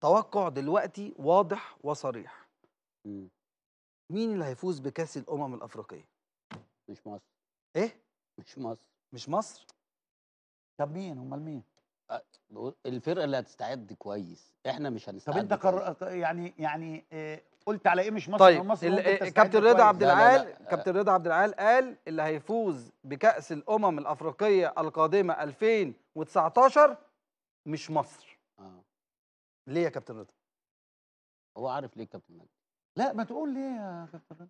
توقع دلوقتي واضح وصريح مين اللي هيفوز بكاس الامم الافريقيه مش مصر ايه مش مصر مش مصر طب مين امال مين الفرقه اللي هتستعد كويس احنا مش هنستعد طب انت قر... يعني يعني آه، قلت على ايه مش مصر طيب مصر ال... كابتن رضا عبد العال كابتن آه. رضا عبد العال قال اللي هيفوز بكاس الامم الافريقيه القادمه 2019 مش مصر ليه يا كابتن رضا؟ هو عارف ليه كابتن مجدي لا ما تقول ليه يا كابتن رضا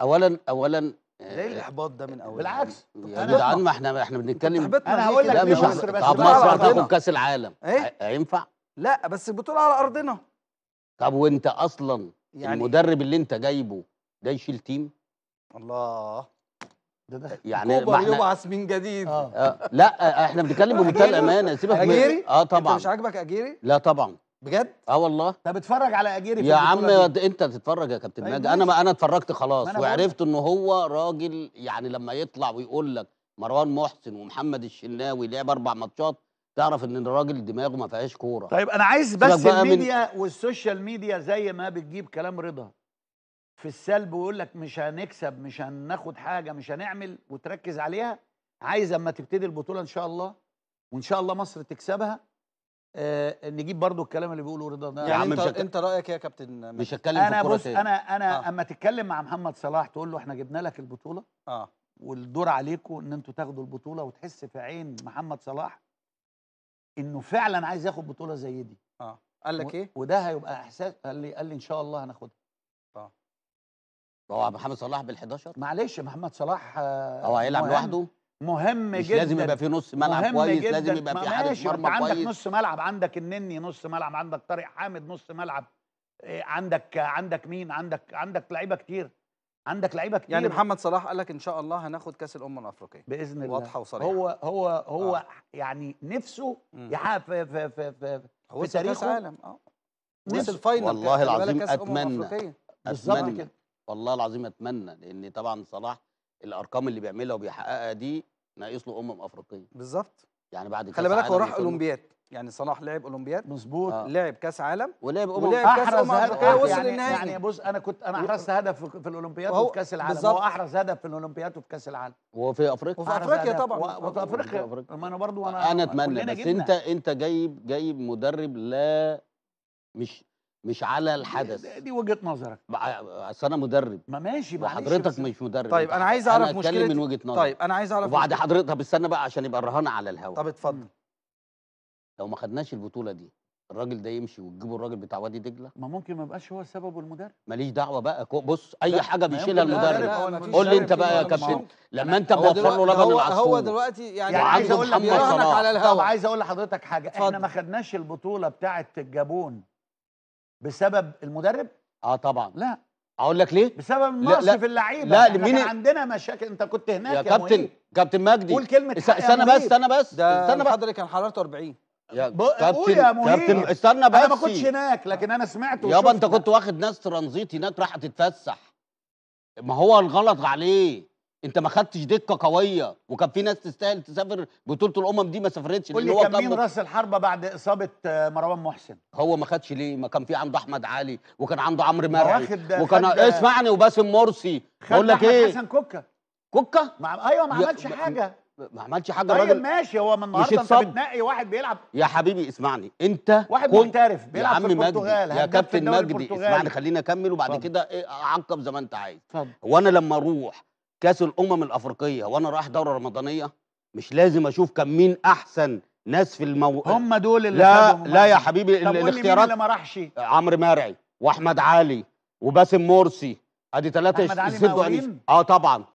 اولا اولا آه، ليه الاحباط ده من اول بالعكس يا جدعان ما احنا احنا بنتكلم انا هقول لك مش مصر بس طب مصر هتاخد كاس العالم هينفع؟ ايه لا بس البطوله على ارضنا طب وانت اصلا يعني المدرب اللي انت جايبه ده يشيل تيم الله ده ده يعني ما احنا يبعث من جديد آه. آه. لا احنا بنتكلم بمنتهى الامانه سيبك من اجيري اه طبعا انت مش عاجبك اجيري لا طبعا بجد؟ اه والله طب بتفرج على اجيري يا عم انت تتفرج يا كابتن طيب ماجد انا ما انا اتفرجت خلاص أنا وعرفت ان هو راجل يعني لما يطلع ويقول لك مروان محسن ومحمد الشناوي لعب اربع ماتشات تعرف ان الراجل دماغه ما فيهاش كوره طيب انا عايز بس الميديا من... والسوشيال ميديا زي ما بتجيب كلام رضا في السلب ويقول لك مش هنكسب مش هناخد حاجه مش هنعمل وتركز عليها عايز اما تبتدي البطوله ان شاء الله وان شاء الله مصر تكسبها آه نجيب برضو الكلام اللي بيقوله رضا ده يعني, يعني انت, مشك... انت رايك يا كابتن مش هتكلم انا في بص تاني. انا انا آه. اما تتكلم مع محمد صلاح تقول له احنا جبنا لك البطوله اه والدور عليكم ان انتوا تاخدوا البطوله وتحس في عين محمد صلاح انه فعلا عايز ياخد بطوله زي دي اه قال لك و... ايه وده هيبقى احساس قال لي قال لي ان شاء الله هناخدها اه هو محمد صلاح بال11 معلش محمد صلاح آه، هو هيلعب لوحده مهم مش جدا لازم يبقى في نص ملعب كويس جداً. لازم يبقى في حارس مرمى كويس عندك نص ملعب عندك النني نص ملعب عندك طارق حامد نص ملعب إيه، عندك عندك مين عندك عندك لعيبه كتير عندك لعيبه يعني كتير يعني محمد صلاح قال لك ان شاء الله هناخد كاس الامم الافريقيه باذن الله واضحه وصريحه هو هو هو آه. يعني نفسه يحقق في في في في, في كاس عالم اه نفس الفاينل والله العظيم اتمنى اتمنى كده والله العظيم اتمنى لان طبعا صلاح الارقام اللي بيعملها وبيحققها دي ناقص له امم افريقيه بالظبط يعني بعد خلي بالك هو راح اولمبياد يعني صلاح لعب اولمبياد مظبوط آه. آه. لعب كاس عالم ولعب امم ولعب كاس امم افريقيه وصل يعني يعني بص انا كنت انا احرزت هدف في الاولمبياد وفي كاس العالم بالزبط. هو احرز هدف في الاولمبياد وفي كاس العالم وفي افريقيا وفي افريقيا طبعا وفي افريقيا ما انا برضه انا اتمنى بس انت انت جايب جايب مدرب لا مش مش على الحدث دي وجهه نظرك اصل انا مدرب ما ماشي وحضرتك مش مدرب طيب انا عايز اعرف أنا مشكله من وجهه نظري طيب انا عايز اعرف وبعد حضرتك طب استنى بقى عشان يبقى الرهان على الهواء طب اتفضل لو ما خدناش البطوله دي الراجل ده يمشي وتجيبوا الراجل بتاع وادي دجله ما ممكن ما يبقاش هو السبب والمدرب ماليش دعوه بقى بص اي حاجه بيشيلها المدرب قول لي انت بقى يا كابتن لما انت بوفر له لبن العصفور هو دلوقتي يعني, عايز اقول لحضرتك حاجه احنا ما خدناش البطوله بتاعه الجابون بسبب المدرب؟ اه طبعا لا اقول لك ليه؟ بسبب النقص في اللعيبه لا احنا مين عندنا مشاكل انت كنت هناك يا, يا كابتن مهيب. كابتن مجدي قول كلمه استنى بس استنى بس استنى بس حضرتك كان حرارته 40 يا كابتن يا كابتن استنى بس انا ما كنتش هناك لكن انا سمعته يابا انت كنت واخد ناس ترانزيت هناك راح تتفسح ما هو الغلط عليه انت ما خدتش دكه قويه وكان في ناس تستاهل تسافر بطوله الامم دي ما سافرتش اللي هو كان مين راس الحربه بعد اصابه آه، مروان محسن هو ما خدش ليه ما كان في عنده احمد علي وكان عنده عمرو مرعي وكان خد... آه، اسمعني وباسم مرسي بقول لك ايه حسن كوكا كوكا مع... ايوه ما عملش حاجه ما عملش حاجه طيب الراجل ماشي هو من النهارده انت بتنقي واحد بيلعب يا حبيبي اسمعني انت واحد كنت محترف بيلعب في البرتغال يا كابتن مجدي اسمعني خليني اكمل وبعد كده إيه، اعقب زي ما انت عايز وانا لما اروح كاس الامم الافريقيه وانا رايح دوره رمضانيه مش لازم اشوف كان مين احسن ناس في المو هم دول اللي لا لا يا حبيبي طب الاختيارات اللي ما راحش عمرو مرعي واحمد علي وباسم مرسي ادي ثلاثه اه طبعا